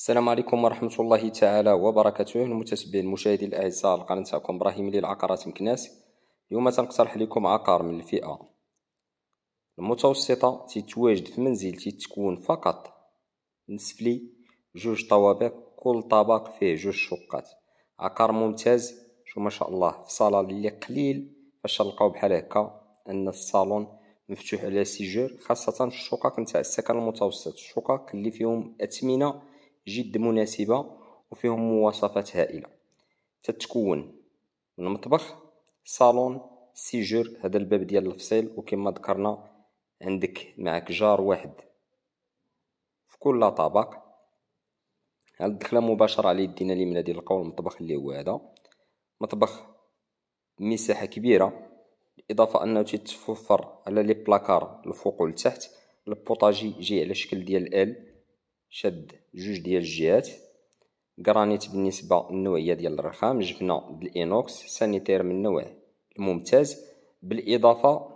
السلام عليكم ورحمة الله تعالى وبركاته المتتبعين المشاهدين الأعزاء القناة تاعكم إبراهيم للعقارات مكناس اليوم تنقترح لكم عقار من الفئة المتوسطة تتواجد في منزل تتكون فقط نصف لي جوج طوابق كل طابق فيه جوج شقات عقار ممتاز شو ما شاء الله في صالة اللي قليل باش نلقاو بحال هكا أن الصالون مفتوح على سيجور خاصة الشقق نتاع السكن المتوسط الشقق اللي فيهم أثمنة جد مناسبة وفيهم مواصفات هائلة تتكون من مطبخ صالون سيجر هذا الباب ديال الفصيل وكما ذكرنا عندك معك جار واحد في كل طبق هاد الدخلة مباشرة على يدينا اليمنى ديال القول المطبخ اللي هو هذا مطبخ مساحة كبيرة بالإضافة أنه تتوفر على لي بلاكار الفوق والتحت البوطاجي جاي على شكل ديال ال شاد جوج ديال الجهات جرانيت بالنسبة للنوعية ديال الرخام جبنا بالإينوكس سانيتير من النوع الممتاز بالإضافة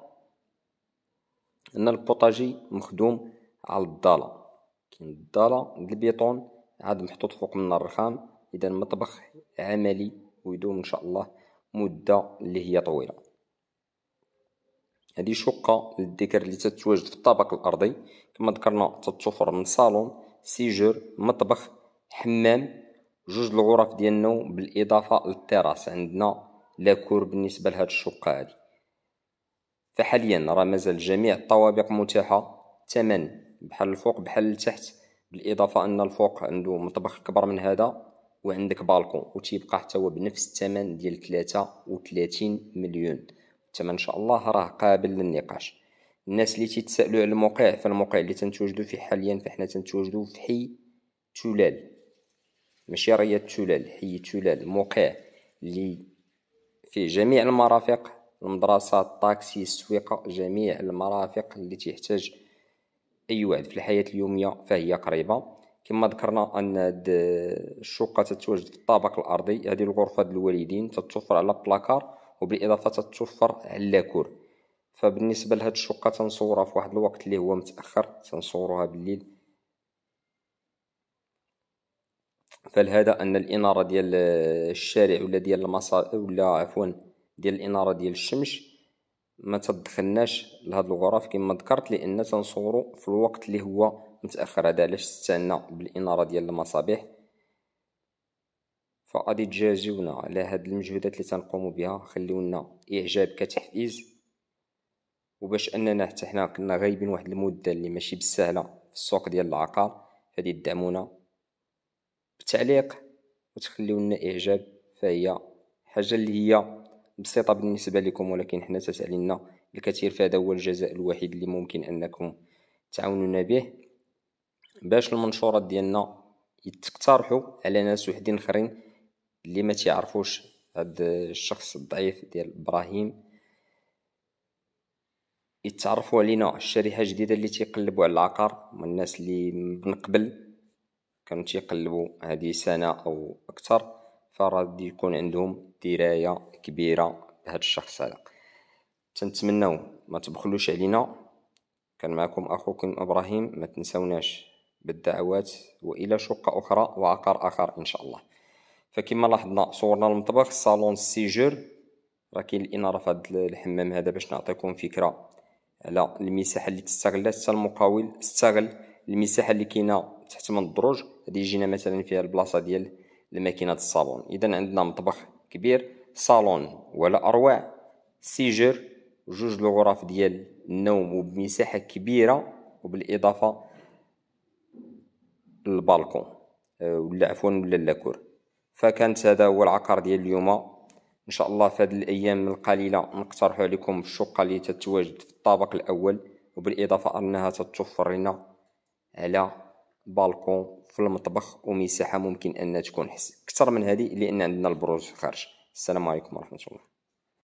أن البوطاجي مخدوم على الضالة كاين الضالة البيطون عاد محطوط فوق من الرخام إذا مطبخ عملي ويدوم إن شاء الله مدة اللي هي طويلة هذه شقة للذكر اللي تتواجد في الطابق الأرضي كما ذكرنا تتوفر من صالون سيجور مطبخ حمام جوج الغرف ديال النوم بالاضافه للتراس عندنا لاكور بالنسبه لهاد الشقه هادي فحاليا راه مازال جميع الطوابق متاحه ثمن بحال الفوق بحال التحت بالاضافه ان الفوق عنده مطبخ كبر من هذا وعندك بالكون وتيبقى حتى هو بنفس الثمن ديال 33 مليون الثمن ان شاء الله راه قابل للنقاش الناس اللي تيتسالوا على الموقع فالموقع اللي تنتوجدوا فيه حاليا فحنا تنتوجدوا في حي تلال ماشي رية تلال حي تلال موقع اللي فيه جميع المرافق المدرسة الطاكسي السويقة جميع المرافق اللي تيحتاج أي واحد في الحياة اليومية فهي قريبة كما ذكرنا أن هاد الشقة تتواجد في الطابق الأرضي هذه الغرفة الوالدين تتوفر على بلاكار وبالإضافة تتوفر على لاكور فبالنسبه لهاد الشقه تنصورها في واحد الوقت اللي هو متاخر تنصورها بالليل فالهذا ان الاناره ديال الشارع ولا ديال المصا ولا عفوا ديال الاناره ديال الشمس ما تدخلناش لهاد الغرف كما ذكرت لان تنصورو في الوقت اللي هو متاخر هذا علاش استعنا بالاناره ديال المصابيح فغادي تجازيونا على هاد المجهودات اللي تنقومو بها خليونا اعجاب كتحفيز وباش اننا حتى حنا كنا غايبين واحد المده اللي ماشي بالسهله في السوق ديال العقار فهادي تدعمونا بتعليق وتخليو لنا اعجاب فهي حاجه اللي هي بسيطه بالنسبه لكم ولكن حنا تتعلينا الكثير فهذا هو الجزاء الوحيد اللي ممكن انكم تعاونونا به باش المنشورات ديالنا يتقترحوا على ناس وحدين اخرين اللي ما تعرفوش هذا الشخص الضعيف ديال ابراهيم يتعرفوا علينا الشريحه جديده اللي تيقلبوا على العقار من الناس اللي من قبل كانوا تيقلبوا هذه سنه او اكثر فراد يكون عندهم درايه كبيره بهذا الشخص هذا تنتمناو ما تبخلوش علينا كان معكم اخوكم ابراهيم ما تنسوناش بالدعوات والى شقه اخرى وعقار اخر ان شاء الله فكما لاحظنا صورنا المطبخ صالون سيجور راه كاين الاناره في الحمام هذا باش نعطيكم فكره على المساحه اللي تستغلها حتى المقاول استغل المساحه اللي كاينه تحت من الدروج هذه يجينا مثلا فيها البلاصه ديال الماكينه الصابون اذا عندنا مطبخ كبير صالون ولا اروع سيجر جوج الغرف ديال النوم وبمساحه كبيره وبالاضافه للبالكون أه، ولا عفوا ولا اللاكور فكانت هذا هو العقار ديال اليوم ان شاء الله في هذه الايام القليله نقترح عليكم الشقه اللي تتواجد في الطابق الاول وبالاضافه انها تتوفر لنا على بالكون في المطبخ ومساحه ممكن ان تكون اكثر من هذه لان عندنا البروج خارج السلام عليكم ورحمه الله